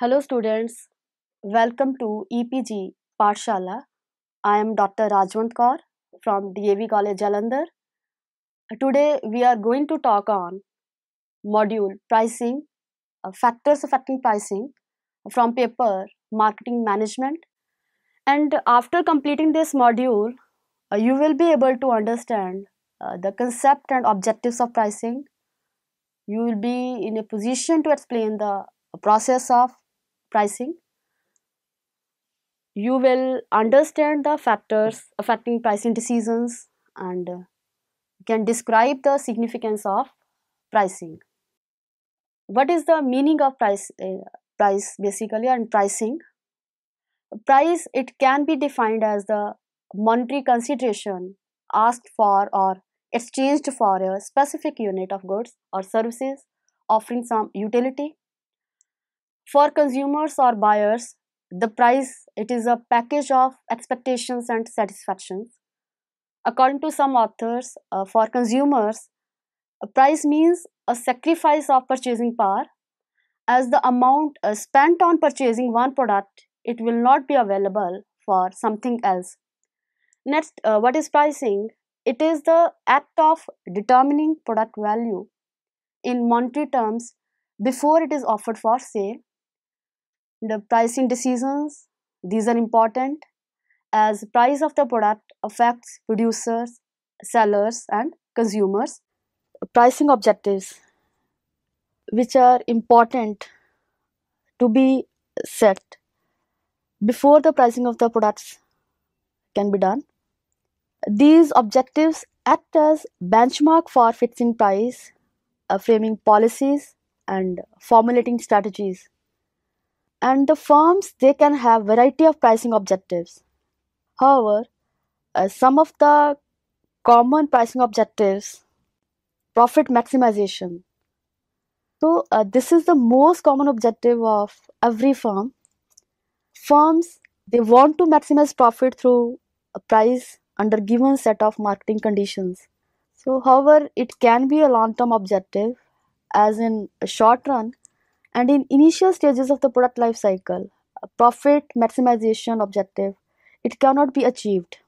Hello students, welcome to EPG Parshala. I am Dr. Rajwant Kaur from DAV College Jalandhar. Today we are going to talk on module pricing, uh, factors affecting pricing from paper marketing management. And after completing this module, uh, you will be able to understand uh, the concept and objectives of pricing. You will be in a position to explain the process of pricing you will understand the factors affecting pricing decisions and uh, can describe the significance of pricing what is the meaning of price uh, price basically and pricing price it can be defined as the monetary consideration asked for or exchanged for a specific unit of goods or services offering some utility for consumers or buyers, the price it is a package of expectations and satisfactions. According to some authors, uh, for consumers, a price means a sacrifice of purchasing power as the amount uh, spent on purchasing one product it will not be available for something else. Next, uh, what is pricing? It is the act of determining product value in monetary terms before it is offered for sale the pricing decisions. These are important as price of the product affects producers, sellers and consumers. Pricing objectives which are important to be set before the pricing of the products can be done. These objectives act as benchmark for fixing price, uh, framing policies and formulating strategies and the firms they can have variety of pricing objectives however uh, some of the common pricing objectives profit maximization so uh, this is the most common objective of every firm firms they want to maximize profit through a price under given set of marketing conditions so however it can be a long term objective as in a short run and in initial stages of the product life cycle, profit maximization objective, it cannot be achieved.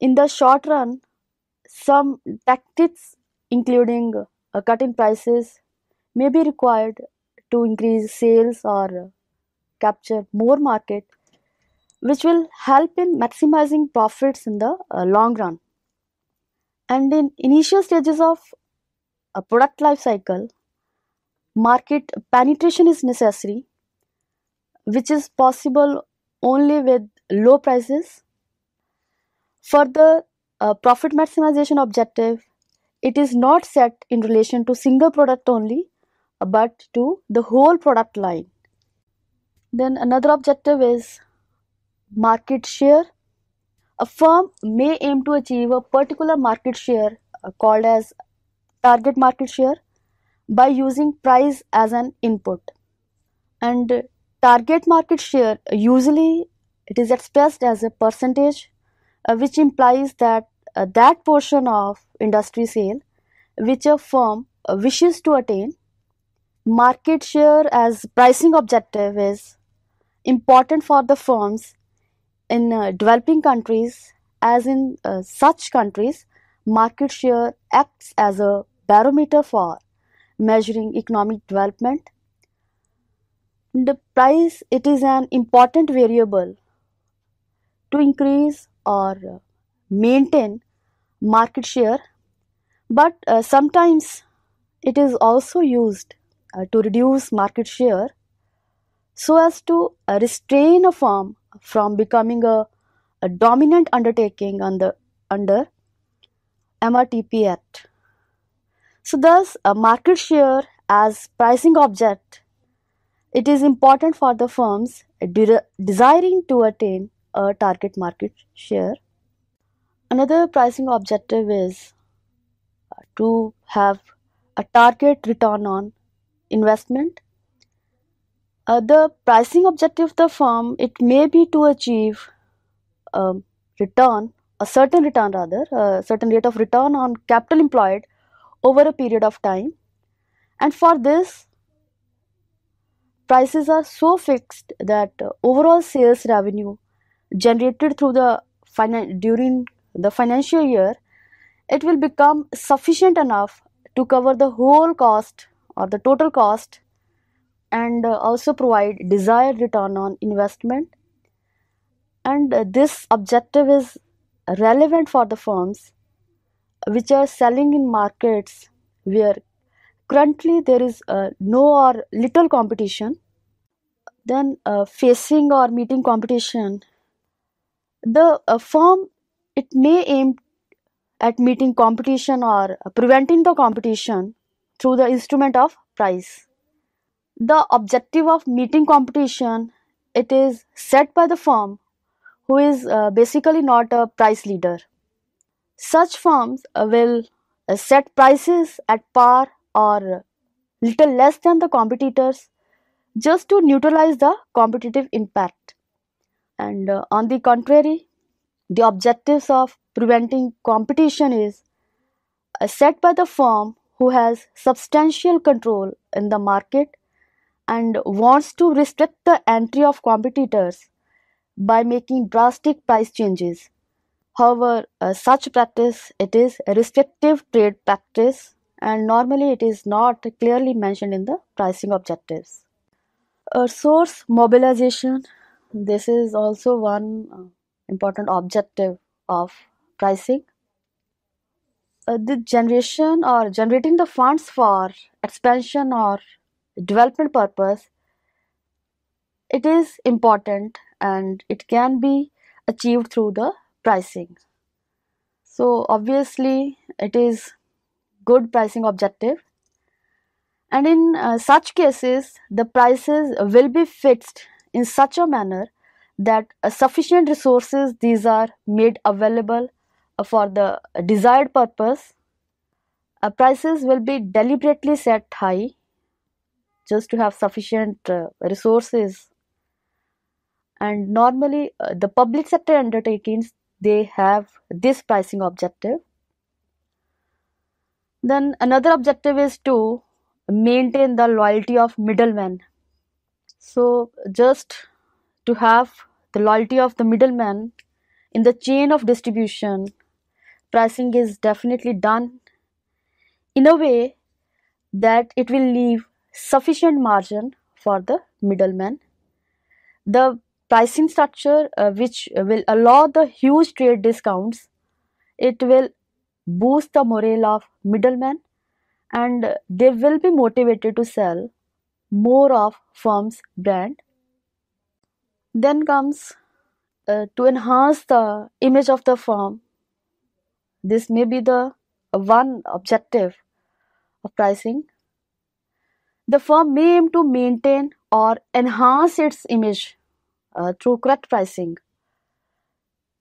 In the short run, some tactics including cutting prices may be required to increase sales or capture more market which will help in maximizing profits in the uh, long run and in initial stages of a product life cycle market penetration is necessary which is possible only with low prices For uh, profit maximization objective it is not set in relation to single product only but to the whole product line then another objective is market share a firm may aim to achieve a particular market share uh, called as target market share by using price as an input and target market share usually it is expressed as a percentage uh, which implies that uh, that portion of industry sale which a firm uh, wishes to attain market share as pricing objective is important for the firms in uh, developing countries as in uh, such countries market share acts as a barometer for measuring economic development. The price, it is an important variable to increase or uh, maintain market share, but uh, sometimes it is also used uh, to reduce market share so as to uh, restrain a firm from becoming a, a dominant undertaking under under MRTP Act. So thus a market share as pricing object it is important for the firms desiring to attain a target market share. Another pricing objective is uh, to have a target return on investment. Uh, the pricing objective of the firm it may be to achieve a um, return, a certain return rather, a certain rate of return on capital employed over a period of time and for this prices are so fixed that uh, overall sales revenue generated through the finan- during the financial year it will become sufficient enough to cover the whole cost or the total cost and uh, also provide desired return on investment and uh, this objective is relevant for the firms which are selling in markets where currently there is uh, no or little competition then uh, facing or meeting competition the uh, firm it may aim at meeting competition or preventing the competition through the instrument of price the objective of meeting competition it is set by the firm who is uh, basically not a price leader such firms will uh, set prices at par or little less than the competitors just to neutralize the competitive impact. And uh, on the contrary, the objectives of preventing competition is uh, set by the firm who has substantial control in the market and wants to restrict the entry of competitors by making drastic price changes. However, uh, such practice it is a restrictive trade practice and normally it is not clearly mentioned in the pricing objectives. Uh, source mobilization this is also one uh, important objective of pricing. Uh, the generation or generating the funds for expansion or development purpose it is important and it can be achieved through the pricing. So obviously it is good pricing objective and in uh, such cases the prices will be fixed in such a manner that uh, sufficient resources these are made available uh, for the desired purpose uh, prices will be deliberately set high just to have sufficient uh, resources and normally uh, the public sector undertakings they have this pricing objective then another objective is to maintain the loyalty of middlemen so just to have the loyalty of the middlemen in the chain of distribution pricing is definitely done in a way that it will leave sufficient margin for the middleman the pricing structure uh, which will allow the huge trade discounts. It will boost the morale of middlemen and they will be motivated to sell more of firm's brand. Then comes uh, to enhance the image of the firm. This may be the one objective of pricing. The firm may aim to maintain or enhance its image uh, through crut pricing.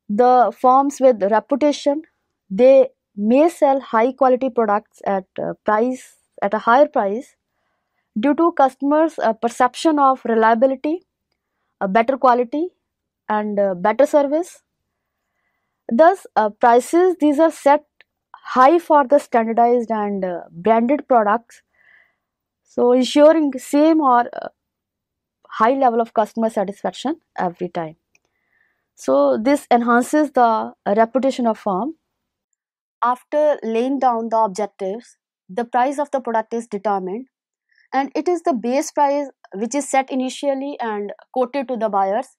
The firms with reputation, they may sell high quality products at a uh, price at a higher price due to customers' uh, perception of reliability, a better quality, and uh, better service. Thus, uh, prices these are set high for the standardized and branded products, so ensuring same or high level of customer satisfaction every time so this enhances the reputation of firm after laying down the objectives the price of the product is determined and it is the base price which is set initially and quoted to the buyers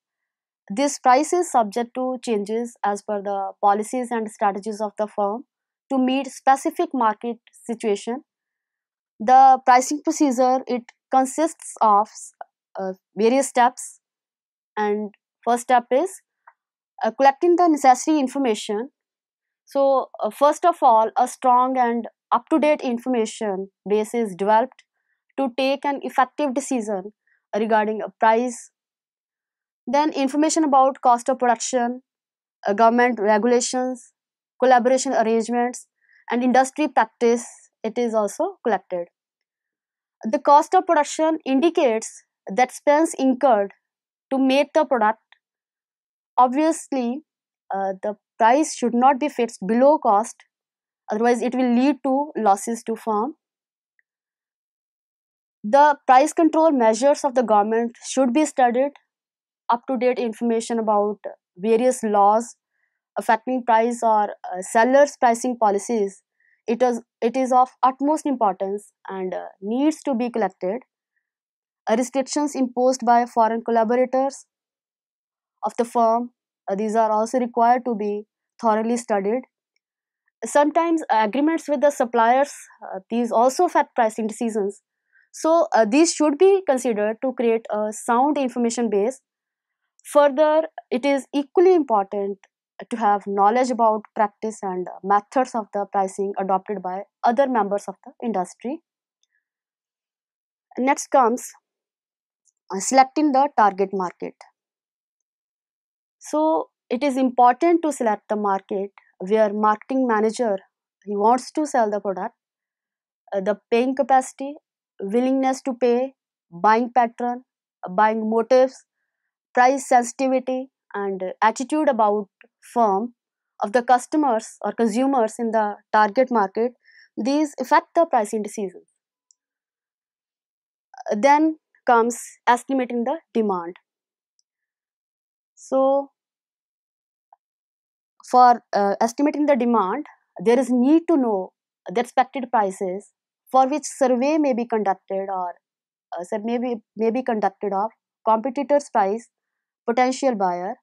this price is subject to changes as per the policies and strategies of the firm to meet specific market situation the pricing procedure it consists of uh, various steps and first step is uh, collecting the necessary information so uh, first of all a strong and up to date information base is developed to take an effective decision regarding a price then information about cost of production uh, government regulations collaboration arrangements and industry practice it is also collected the cost of production indicates that expense incurred to make the product. Obviously, uh, the price should not be fixed below cost, otherwise, it will lead to losses to firm. The price control measures of the government should be studied. Up to date information about various laws affecting price or uh, sellers' pricing policies. It is, it is of utmost importance and uh, needs to be collected restrictions imposed by foreign collaborators of the firm. Uh, these are also required to be thoroughly studied. Sometimes agreements with the suppliers, uh, these also affect pricing decisions. So uh, these should be considered to create a sound information base. Further, it is equally important to have knowledge about practice and methods of the pricing adopted by other members of the industry. Next comes uh, selecting the target market. So it is important to select the market where marketing manager he wants to sell the product, uh, the paying capacity, willingness to pay, buying pattern, buying motives, price sensitivity, and attitude about firm of the customers or consumers in the target market. These affect the pricing decisions. Then comes estimating the demand. So for uh, estimating the demand, there is need to know the expected prices for which survey may be conducted or uh, may, be, may be conducted of competitors price, potential buyer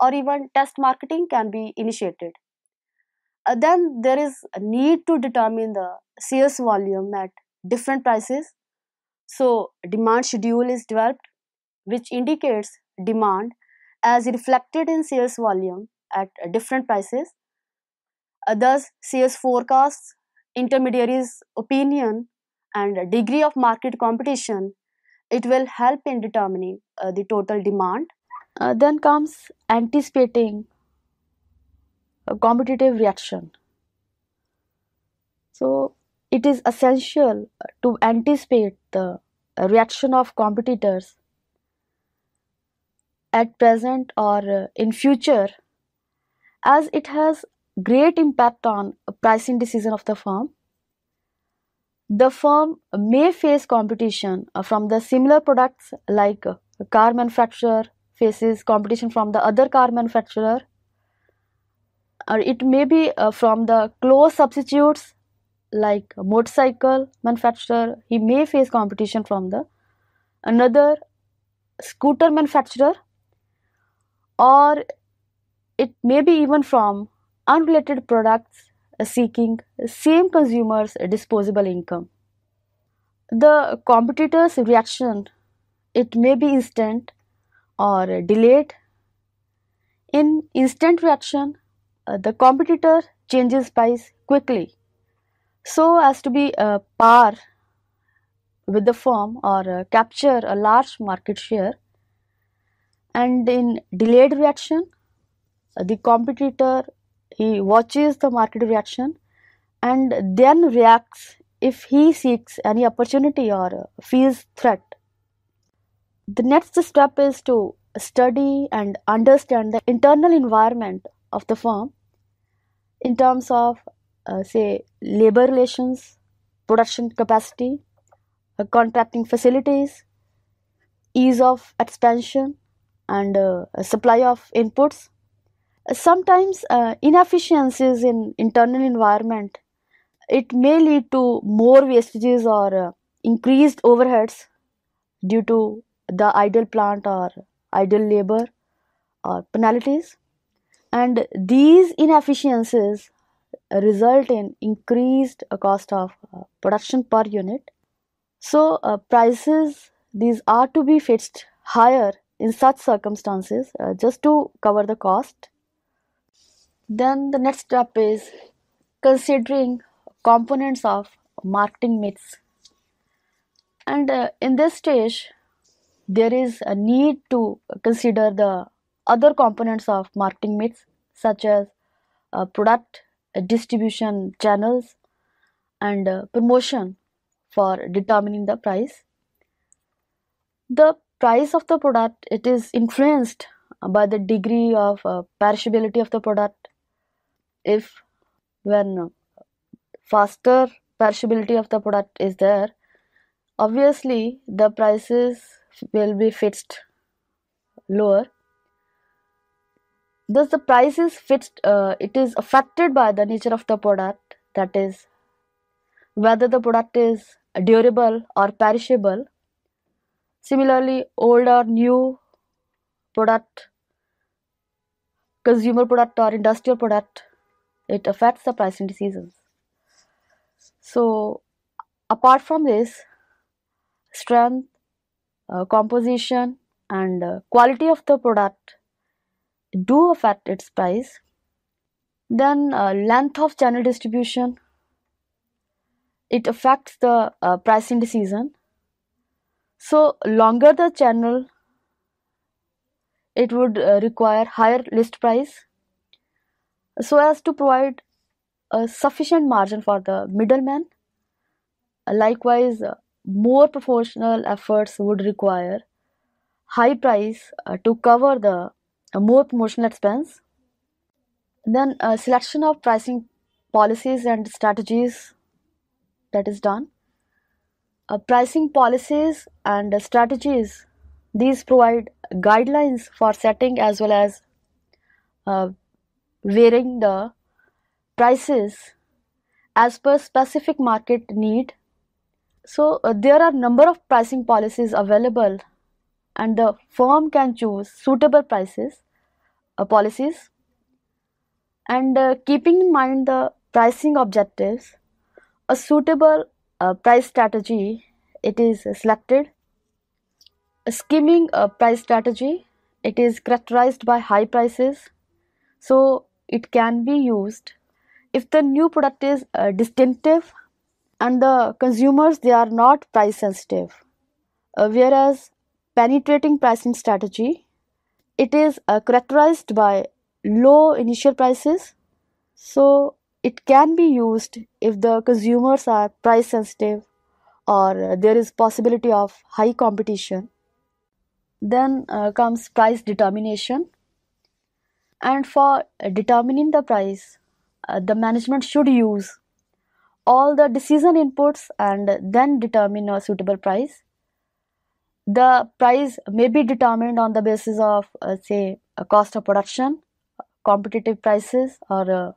or even test marketing can be initiated. Uh, then there is need to determine the sales volume at different prices so, demand schedule is developed, which indicates demand as reflected in sales volume at different prices. Uh, thus, sales forecasts, intermediaries' opinion, and degree of market competition. It will help in determining uh, the total demand. Uh, then comes anticipating a competitive reaction. So, it is essential to anticipate the reaction of competitors at present or uh, in future as it has great impact on pricing decision of the firm the firm may face competition from the similar products like car manufacturer faces competition from the other car manufacturer or it may be uh, from the close substitutes like motorcycle manufacturer he may face competition from the another scooter manufacturer or it may be even from unrelated products seeking same consumers disposable income the competitor's reaction it may be instant or delayed in instant reaction uh, the competitor changes price quickly so as to be uh, par with the firm or uh, capture a large market share and in delayed reaction uh, the competitor he watches the market reaction and then reacts if he seeks any opportunity or uh, feels threat the next step is to study and understand the internal environment of the firm in terms of uh, say labor relations, production capacity, uh, contracting facilities, ease of expansion, and uh, supply of inputs. Uh, sometimes uh, inefficiencies in internal environment it may lead to more wastages or increased overheads due to the idle plant or idle labor or penalties and these inefficiencies result in increased cost of uh, production per unit. So uh, prices these are to be fixed higher in such circumstances uh, just to cover the cost. Then the next step is considering components of marketing mix. And uh, in this stage, there is a need to consider the other components of marketing mix, such as uh, product uh, distribution channels and uh, promotion for determining the price the price of the product it is influenced by the degree of uh, perishability of the product if when uh, faster perishability of the product is there obviously the prices will be fixed lower Thus, the price is fixed, uh, it is affected by the nature of the product, that is, whether the product is durable or perishable. Similarly, old or new product, consumer product or industrial product, it affects the in decisions. So, apart from this, strength, uh, composition, and uh, quality of the product do affect its price then uh, length of channel distribution it affects the uh, decision. so longer the channel it would uh, require higher list price so as to provide a sufficient margin for the middleman likewise uh, more proportional efforts would require high price uh, to cover the more promotional expense then a selection of pricing policies and strategies that is done uh, pricing policies and strategies these provide guidelines for setting as well as uh, varying the prices as per specific market need so uh, there are number of pricing policies available and the firm can choose suitable prices uh, policies and uh, keeping in mind the pricing objectives a suitable uh, price strategy it is selected a skimming uh, price strategy it is characterized by high prices so it can be used if the new product is uh, distinctive and the consumers they are not price sensitive uh, whereas penetrating pricing strategy. It is uh, characterized by low initial prices, so it can be used if the consumers are price sensitive or there is possibility of high competition. Then uh, comes price determination. And for determining the price, uh, the management should use all the decision inputs and then determine a suitable price the price may be determined on the basis of uh, say cost of production competitive prices or uh,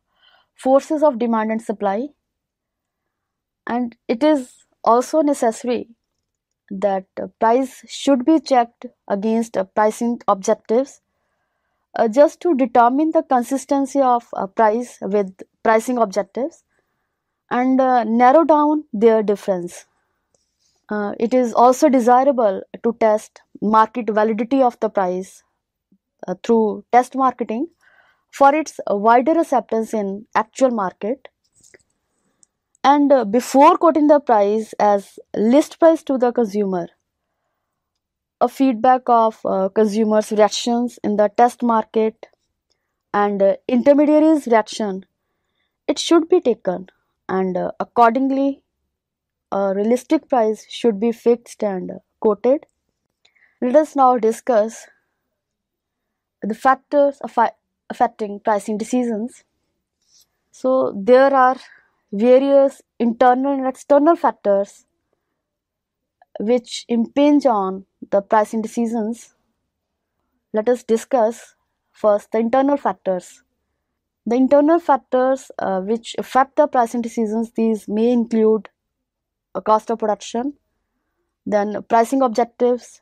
forces of demand and supply and it is also necessary that uh, price should be checked against uh, pricing objectives uh, just to determine the consistency of uh, price with pricing objectives and narrow down their difference uh, it is also desirable to test market validity of the price uh, through test marketing for its wider acceptance in actual market and uh, before quoting the price as list price to the consumer a feedback of uh, consumers reactions in the test market and uh, intermediaries reaction it should be taken and uh, accordingly a realistic price should be fixed and quoted. Let us now discuss the factors affecting pricing decisions. So, there are various internal and external factors which impinge on the pricing decisions. Let us discuss first the internal factors. The internal factors uh, which affect the pricing decisions these may include uh, cost of production then pricing objectives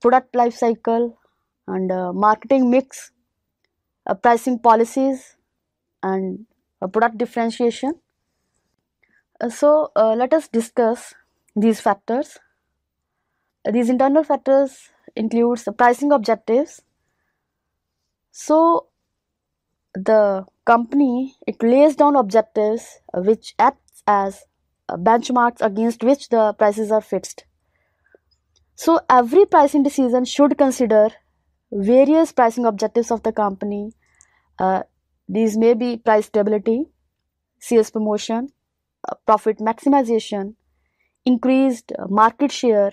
product life cycle and uh, marketing mix uh, pricing policies and uh, product differentiation uh, so uh, let us discuss these factors these internal factors includes pricing objectives so the company it lays down objectives which acts as benchmarks against which the prices are fixed. So every pricing decision should consider various pricing objectives of the company. Uh, these may be price stability, sales promotion, uh, profit maximization, increased uh, market share,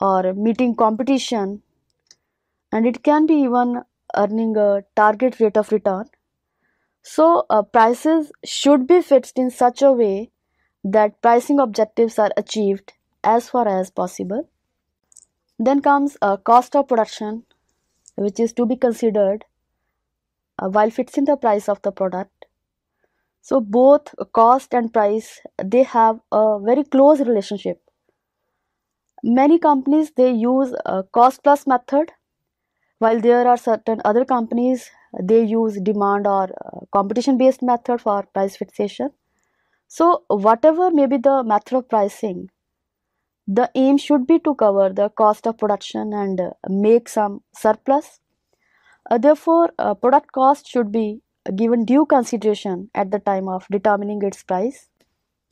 or meeting competition, and it can be even earning a target rate of return. So, uh, prices should be fixed in such a way that pricing objectives are achieved as far as possible. Then comes a cost of production, which is to be considered uh, while fixing the price of the product. So both cost and price they have a very close relationship. Many companies they use a cost plus method, while there are certain other companies they use demand or uh, competition based method for price fixation. So, whatever may be the method of pricing, the aim should be to cover the cost of production and uh, make some surplus. Uh, therefore, uh, product cost should be given due consideration at the time of determining its price.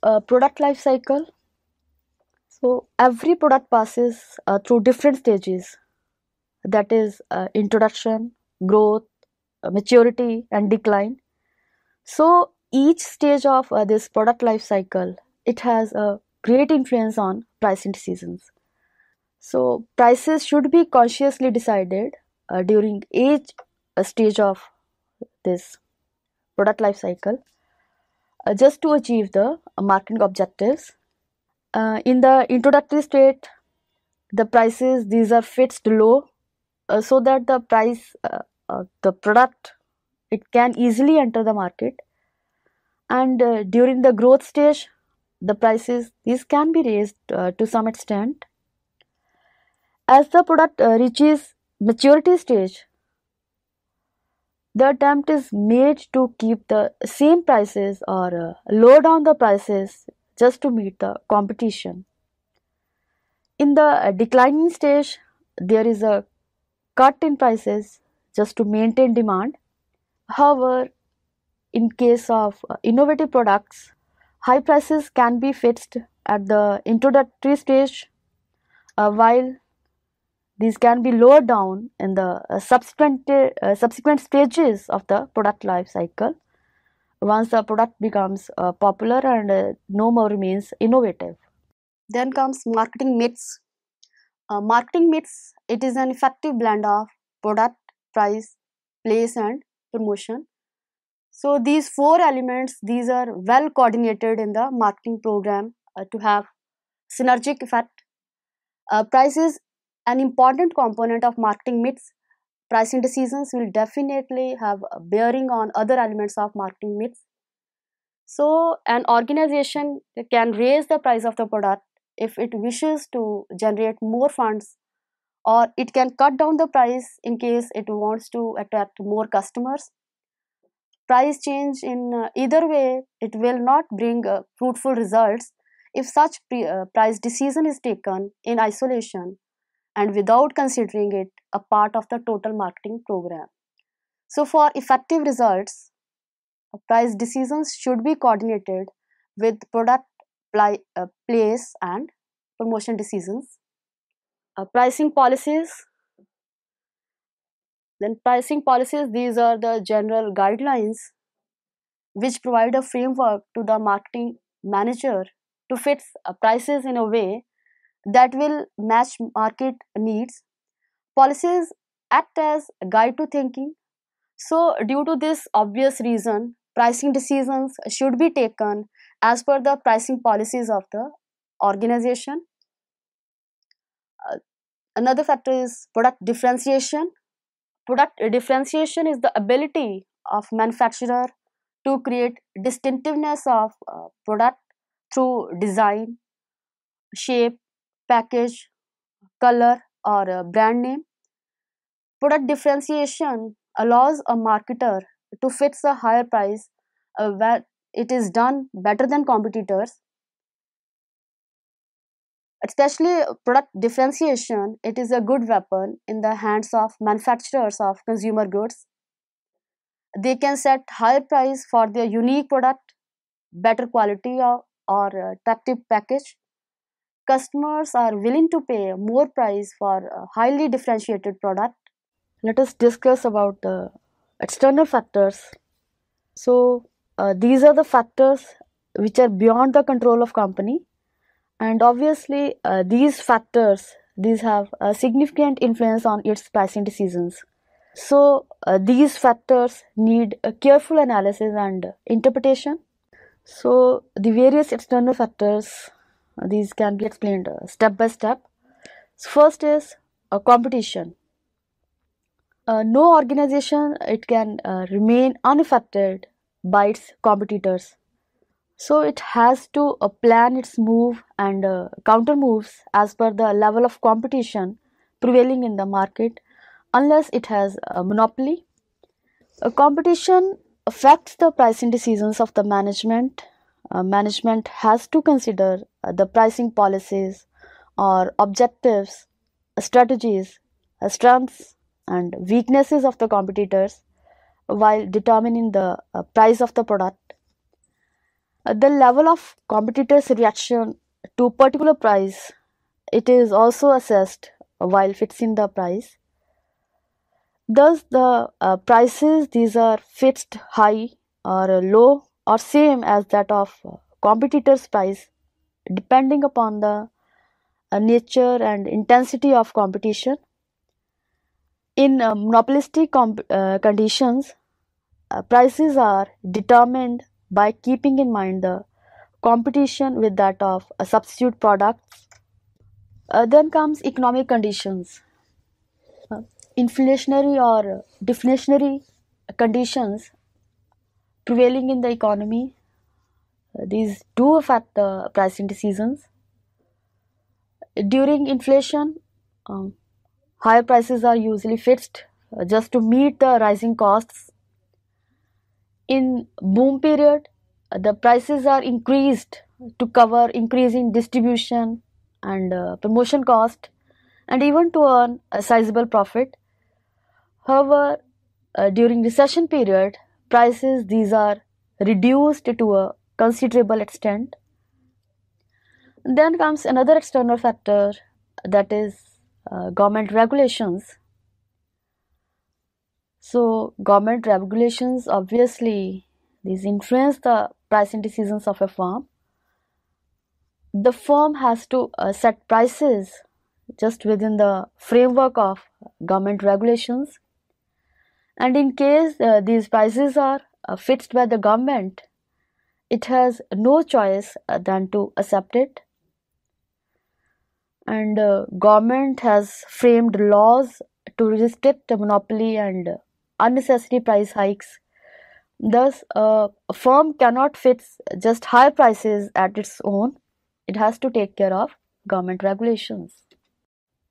Uh, product life cycle. So, every product passes uh, through different stages that is, uh, introduction, growth, maturity, and decline. So, each stage of uh, this product life cycle it has a great influence on price decisions so prices should be consciously decided uh, during each uh, stage of this product life cycle uh, just to achieve the marketing objectives uh, in the introductory state the prices these are fixed low uh, so that the price the product it can easily enter the market and uh, during the growth stage the prices these can be raised uh, to some extent as the product uh, reaches maturity stage the attempt is made to keep the same prices or uh, lower down the prices just to meet the competition in the uh, declining stage there is a cut in prices just to maintain demand however in case of uh, innovative products, high prices can be fixed at the introductory stage, uh, while these can be lowered down in the uh, subsequent, uh, subsequent stages of the product life cycle once the product becomes uh, popular and uh, no more remains innovative. Then comes marketing mix. marketing mix it is an effective blend of product, price, place and promotion so these four elements, these are well coordinated in the marketing program uh, to have synergic effect. Uh, an important component of marketing mix. Pricing decisions will definitely have bearing on other elements of marketing mix. So an organization can raise the price of the product if it wishes to generate more funds or it can cut down the price in case it wants to attract more customers price change in uh, either way it will not bring uh, fruitful results if such pre- uh, price decision is taken in isolation and without considering it a part of the total marketing program so for effective results uh, price decisions should be coordinated with product uh, place and promotion decisions uh, pricing policies then pricing policies, these are the general guidelines which provide a framework to the marketing manager to fix prices in a way that will match market needs. Policies act as a guide to thinking. So, due to this obvious reason, pricing decisions should be taken as per the pricing policies of the organization. Uh, another factor is product differentiation. Product differentiation is the ability of manufacturer to create distinctiveness of uh, product through design, shape, package, color or uh, brand name. Product differentiation allows a marketer to fix a higher price uh, where it is done better than competitors especially product differentiation it is a good weapon in the hands of manufacturers of consumer goods they can set higher price for their unique product better quality or, or attractive package customers are willing to pay more price for highly differentiated product let us discuss about the external factors so uh, these are the factors which are beyond the control of company and obviously uh, these factors these have a significant influence on its pricing decisions so uh, these factors need a careful analysis and interpretation so the various external factors uh, these can be explained uh, step by step so first is a uh, competition uh, no organization it can uh, remain unaffected by its competitors so it has to uh, plan its move and uh, counter moves as per the level of competition prevailing in the market unless it has a monopoly A competition affects the pricing decisions of the management uh, management has to consider uh, the pricing policies or objectives uh, strategies strengths and weaknesses of the competitors while determining the price of the product uh, the level of competitors reaction to particular price it is also assessed while fixing the price thus the uh, prices these are fixed high or low or same as that of uh, competitors price depending upon the uh, nature and intensity of competition in uh, monopolistic uh, conditions prices are determined by keeping in mind the competition with that of a substitute product, Uh, then comes economic conditions. Uh, inflationary or deflationary conditions prevailing in the economy. Uh, these do affect the price decisions. During inflation, um, higher prices are usually fixed uh, just to meet the rising costs in boom period uh, the prices are increased to cover increasing distribution and uh, promotion cost and even to earn a sizable profit however uh, during recession period prices these are reduced to a considerable extent then comes another external factor that is uh, government regulations so government regulations obviously these influence the pricing decisions of a firm. The firm has to uh, set prices just within the framework of government regulations. And in case uh, these prices are uh, fixed by the government, it has no choice uh, than to accept it. And uh, government has framed laws to restrict monopoly and unnecessary price hikes. Thus, a firm cannot fix just high prices at its own. It has to take care of government regulations.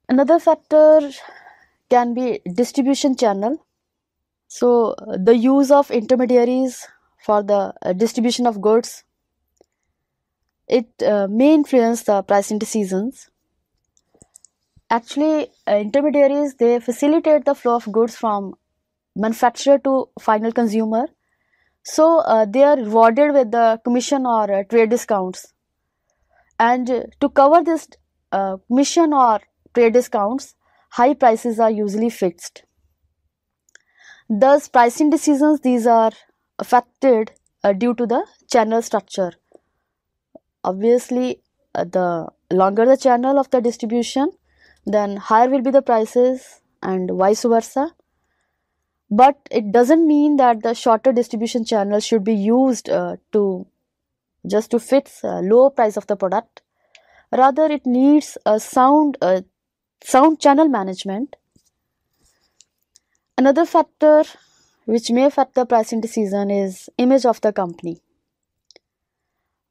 Another factor can be distribution channel. So, the use of intermediaries for the uh, distribution of goods it uh, may influence the price decisions Actually, uh, intermediaries they facilitate the flow of goods from manufacturer to final consumer so uh, they are rewarded with the commission or uh, trade discounts and to cover this uh, commission or trade discounts high prices are usually fixed thus pricing decisions these are affected uh, due to the channel structure obviously uh, the longer the channel of the distribution then higher will be the prices and vice versa but it doesn't mean that the shorter distribution channel should be used uh, to just to fix lower price of the product rather it needs a sound uh, sound channel management another factor which may affect the pricing decision is image of the company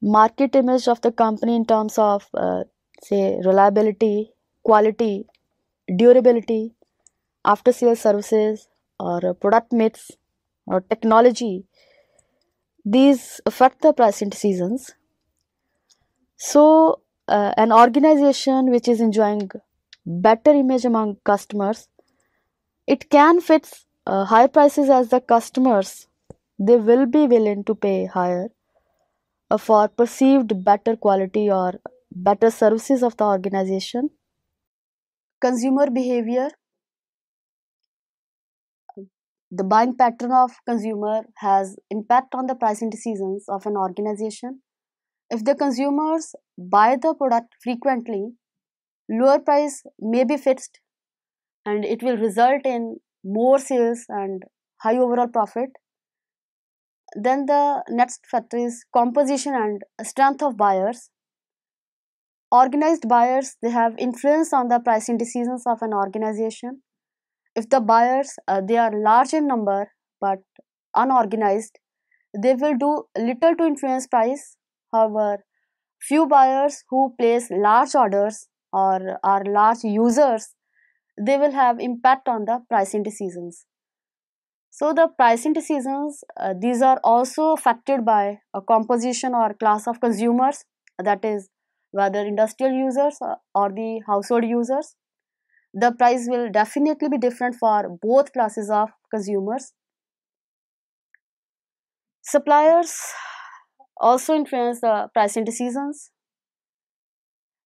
market image of the company in terms of uh, say reliability quality durability after sales services or uh, product mix or technology these affect the pricing decisions so uh, an organization which is enjoying better image among customers it can fix uh, high prices as the customers they will be willing to pay higher uh, for perceived better quality or better services of the organization consumer behavior the buying pattern of consumer has impact on the pricing decisions of an organization if the consumers buy the product frequently lower price may be fixed and it will result in more sales and high overall profit then the next factor is composition and strength of buyers organized buyers they have influence on the pricing decisions of an organization if the buyers uh, they are large in number but unorganized they will do little to influence price however few buyers who place large orders or are large users they will have impact on the pricing decisions so the pricing decisions uh, these are also affected by a composition or class of consumers that is whether industrial users or the household users the price will definitely be different for both classes of consumers. Suppliers also influence the pricing decisions.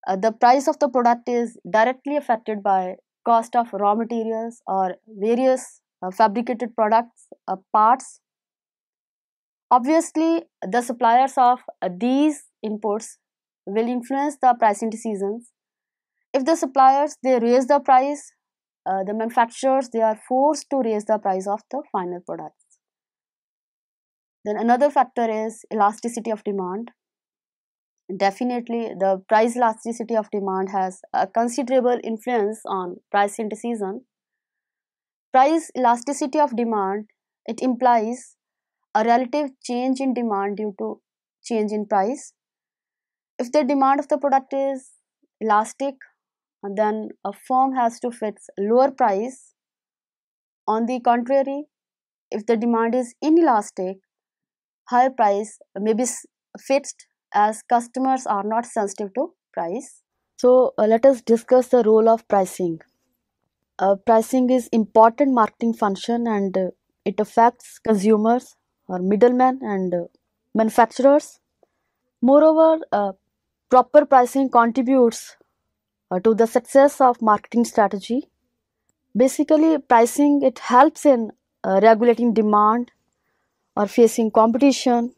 Uh, the price of the product is directly affected by cost of raw materials or various uh, fabricated products uh, parts. Obviously, the suppliers of uh, these inputs will influence the pricing decisions if the suppliers they raise the price uh, the manufacturers they are forced to raise the price of the final products then another factor is elasticity of demand definitely the price elasticity of demand has a considerable influence on price indecision price elasticity of demand it implies a relative change in demand due to change in price if the demand of the product is elastic then a firm has to fix lower price on the contrary if the demand is inelastic higher price may be fixed as customers are not sensitive to price so uh, let us discuss the role of pricing uh, pricing is important marketing function and uh, it affects consumers or middlemen and uh, manufacturers moreover uh, proper pricing contributes uh, to the success of marketing strategy. Basically, pricing it helps in uh, regulating demand or facing competition.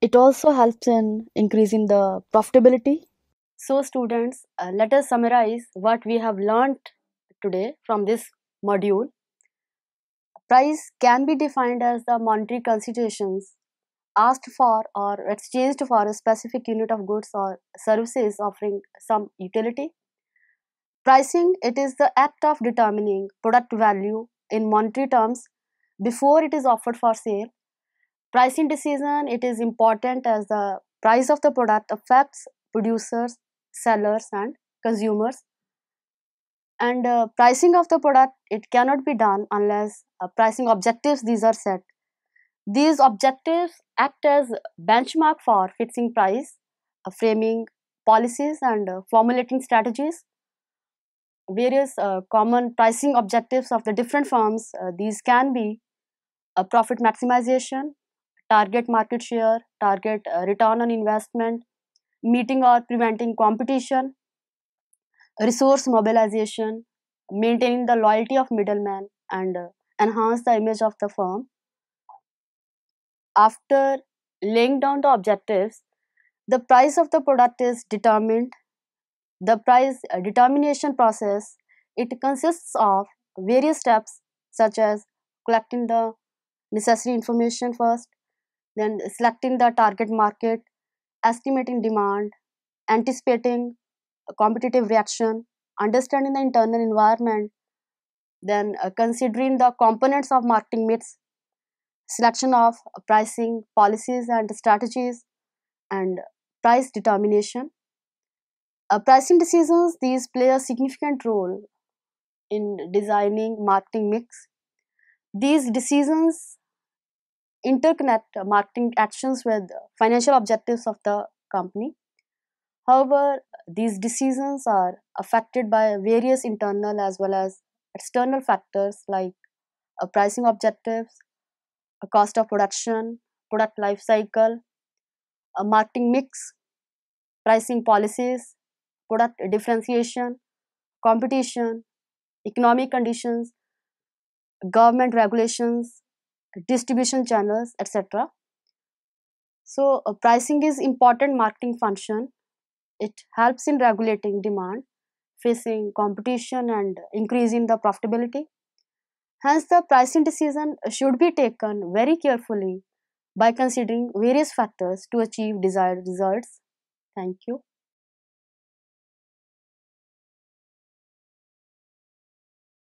It also helps in increasing the profitability. So, students, uh, let us summarize what we have learned today from this module. Price can be defined as the monetary considerations asked for or exchanged for a specific unit of goods or services offering some utility. Pricing it is the act of determining product value in monetary terms before it is offered for sale. Pricing decision it is important as the price of the product affects producers, sellers and consumers. And uh, pricing of the product it cannot be done unless uh, pricing objectives these are set these objectives act as benchmark for fixing price, uh, framing policies and uh, formulating strategies. Various uh, common pricing objectives of the different firms, these can be profit maximization, target market share, target return on investment, meeting or preventing competition, resource mobilization, maintaining the loyalty of middlemen, and enhance the image of the firm after laying down the objectives, the price of the product is determined. The price uh, determination process it consists of various steps such as collecting the necessary information first, then selecting the target market, estimating demand, anticipating competitive reaction, understanding the internal environment, then uh, considering the components of marketing mix selection of uh, pricing policies and strategies, and price determination. Uh, pricing decisions these play a significant role in designing marketing mix. These decisions interconnect marketing actions with financial objectives of the company. However, these decisions are affected by various internal as well as external factors like uh, pricing objectives, a cost of production, product life cycle, a marketing mix, pricing policies, product differentiation, competition, economic conditions, government regulations, distribution channels, etc. So, uh, pricing is important marketing function. It helps in regulating demand, facing competition and increasing the profitability. Hence, the pricing decision should be taken very carefully by considering various factors to achieve desired results. Thank you.